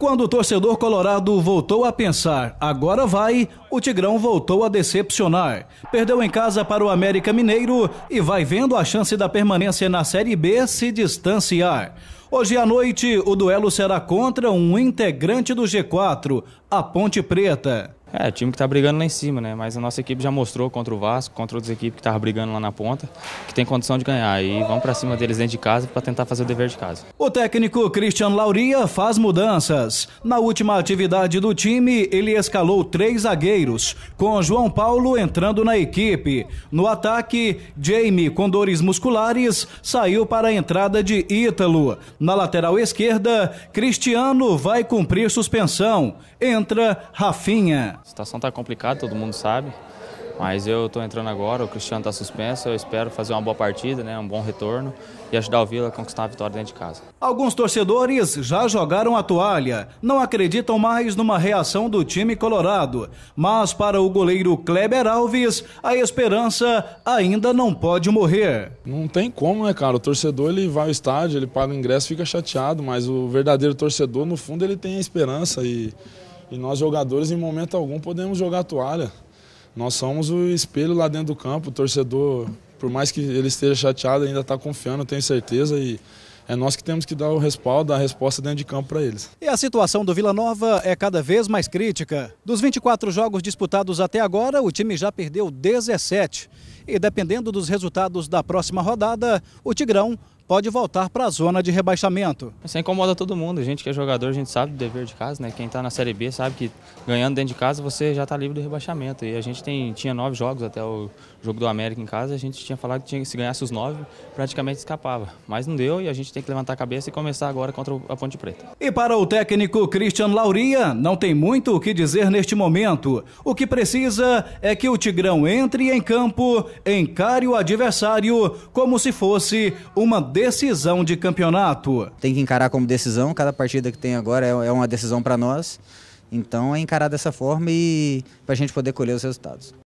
Quando o torcedor colorado voltou a pensar, agora vai, o Tigrão voltou a decepcionar. Perdeu em casa para o América Mineiro e vai vendo a chance da permanência na Série B se distanciar. Hoje à noite, o duelo será contra um integrante do G4, a Ponte Preta. É, time que está brigando lá em cima, né? Mas a nossa equipe já mostrou contra o Vasco, contra outras equipes que estavam brigando lá na ponta, que tem condição de ganhar. E vamos para cima deles dentro de casa para tentar fazer o dever de casa. O técnico Christian Lauria faz mudanças. Na última atividade do time, ele escalou três zagueiros, com João Paulo entrando na equipe. No ataque, Jamie, com dores musculares, saiu para a entrada de Ítalo. Na lateral esquerda, Cristiano vai cumprir suspensão. Entra Rafinha. A situação está complicada, todo mundo sabe. Mas eu estou entrando agora, o Cristiano está suspenso, eu espero fazer uma boa partida, né, um bom retorno e ajudar o Vila a conquistar a vitória dentro de casa. Alguns torcedores já jogaram a toalha, não acreditam mais numa reação do time colorado. Mas para o goleiro Kleber Alves, a esperança ainda não pode morrer. Não tem como, né, cara? O torcedor ele vai ao estádio, ele paga o ingresso, fica chateado, mas o verdadeiro torcedor, no fundo, ele tem a esperança e e nós jogadores, em momento algum, podemos jogar toalha. Nós somos o espelho lá dentro do campo, o torcedor, por mais que ele esteja chateado, ainda está confiando, tenho certeza. E é nós que temos que dar o respaldo, a resposta dentro de campo para eles. E a situação do Vila Nova é cada vez mais crítica. Dos 24 jogos disputados até agora, o time já perdeu 17. E dependendo dos resultados da próxima rodada, o Tigrão pode voltar para a zona de rebaixamento. Isso incomoda todo mundo. A gente que é jogador, a gente sabe do dever de casa, né? Quem está na Série B sabe que ganhando dentro de casa você já está livre do rebaixamento. E a gente tem, tinha nove jogos até o jogo do América em casa. A gente tinha falado que tinha, se ganhasse os nove, praticamente escapava. Mas não deu e a gente tem que levantar a cabeça e começar agora contra a Ponte Preta. E para o técnico Christian Lauria, não tem muito o que dizer neste momento. O que precisa é que o Tigrão entre em campo, encare o adversário como se fosse uma decisão de campeonato. Tem que encarar como decisão, cada partida que tem agora é, é uma decisão para nós. Então é encarar dessa forma e para a gente poder colher os resultados.